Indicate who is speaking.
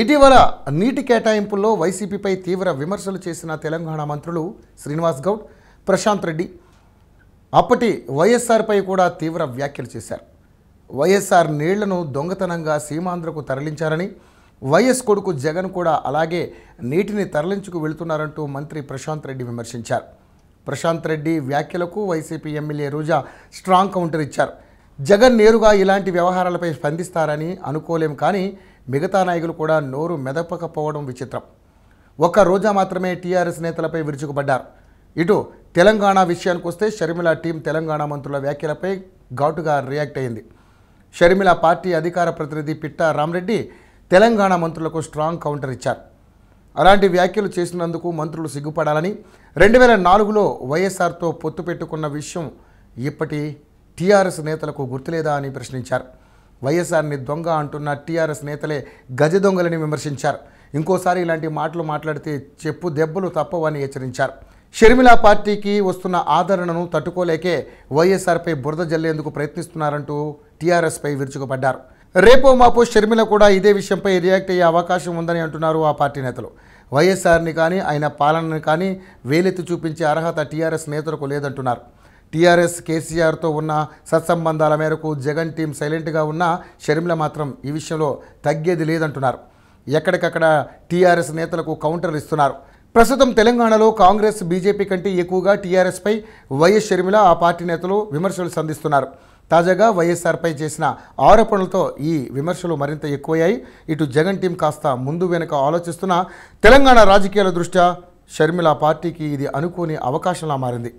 Speaker 1: ఇటీవల నీటి కేటాయింపుల్లో వైసీపీపై తీవ్ర విమర్శలు చేసిన తెలంగాణ మంత్రులు శ్రీనివాస్ గౌడ్ ప్రశాంత్ రెడ్డి అప్పటి వైఎస్ఆర్పై కూడా తీవ్ర వ్యాఖ్యలు చేశారు వైఎస్ఆర్ నీళ్లను దొంగతనంగా సీమాంధ్రకు తరలించారని వైఎస్ కొడుకు జగన్ కూడా అలాగే నీటిని తరలించుకు వెళుతున్నారంటూ మంత్రి ప్రశాంత్ రెడ్డి విమర్శించారు ప్రశాంత్ రెడ్డి వ్యాఖ్యలకు YCP MLA Roja strong counter ఇచ్చారు జగన్ నేరుగా ఇలాంటి వ్యవహారాలపై స్పందిస్తారని అనుకోలేం కానీ మిగతా నాయకులు కూడా నోరు మెదపకపోవడం విచిత్రం ఒక్క రోజా మాత్రమే టీఆర్ఎస్ నేతలపై విరుచుకుపడ్డారు ఇటు తెలంగాణ విషయానికి వస్తే షర్మిల టీం తెలంగాణ మంత్రుల వ్యాఖ్యలపై ఘాటుగా రియాక్ట్ అయింది షర్మిల పార్టీ అధికార ప్రతినిధి పిట్ట రామరెడ్డి తెలంగాణ మంత్రులకు స్ట్రాంగ్ కౌంటర్ ఇచ్చారు అలాంటి వ్యాఖ్యలు చేసినందుకు మంత్రులు సిగ్గుపడాలని రెండు వేల నాలుగులో వైఎస్ఆర్తో పొత్తు పెట్టుకున్న విషయం ఇప్పటి టీఆర్ఎస్ నేతలకు గుర్తులేదా అని ప్రశ్నించారు వైఎస్ఆర్ని దొంగ అంటున్న టీఆర్ఎస్ నేతలే గజ దొంగలని విమర్శించారు ఇంకోసారి ఇలాంటి మాటలు మాట్లాడితే చెప్పు దెబ్బలు తప్పవని హెచ్చరించారు షర్మిల పార్టీకి వస్తున్న ఆదరణను తట్టుకోలేకే వైఎస్ఆర్పై బురద జల్లేందుకు ప్రయత్నిస్తున్నారంటూ టీఆర్ఎస్పై విరుచుకుపడ్డారు రేపో మాపో షర్మిల కూడా ఇదే విషయంపై రియాక్ట్ అయ్యే అవకాశం ఉందని అంటున్నారు ఆ పార్టీ నేతలు వైఎస్ఆర్ని కానీ ఆయన పాలనని కానీ వేలెత్తి చూపించే అర్హత టీఆర్ఎస్ నేతలకు లేదంటున్నారు టీఆర్ఎస్ కేసీఆర్తో ఉన్న సత్సంబంధాల మేరకు జగన్ టీం సైలెంట్గా ఉన్న షర్మిల మాత్రం ఈ విషయంలో తగ్గేది లేదంటున్నారు ఎక్కడికక్కడ టీఆర్ఎస్ నేతలకు కౌంటర్ ఇస్తున్నారు ప్రస్తుతం తెలంగాణలో కాంగ్రెస్ బీజేపీ కంటే ఎక్కువగా టీఆర్ఎస్పై వైఎస్ షర్మిల ఆ పార్టీ నేతలు విమర్శలు సంధిస్తున్నారు తాజాగా వైఎస్ఆర్పై చేసిన ఆరోపణలతో ఈ విమర్శలు మరింత ఎక్కువయ్యాయి ఇటు జగన్ టీం కాస్త ముందు వెనుక ఆలోచిస్తున్న తెలంగాణ రాజకీయాల దృష్ట్యా షర్మిల పార్టీకి ఇది అనుకోని అవకాశంలా మారింది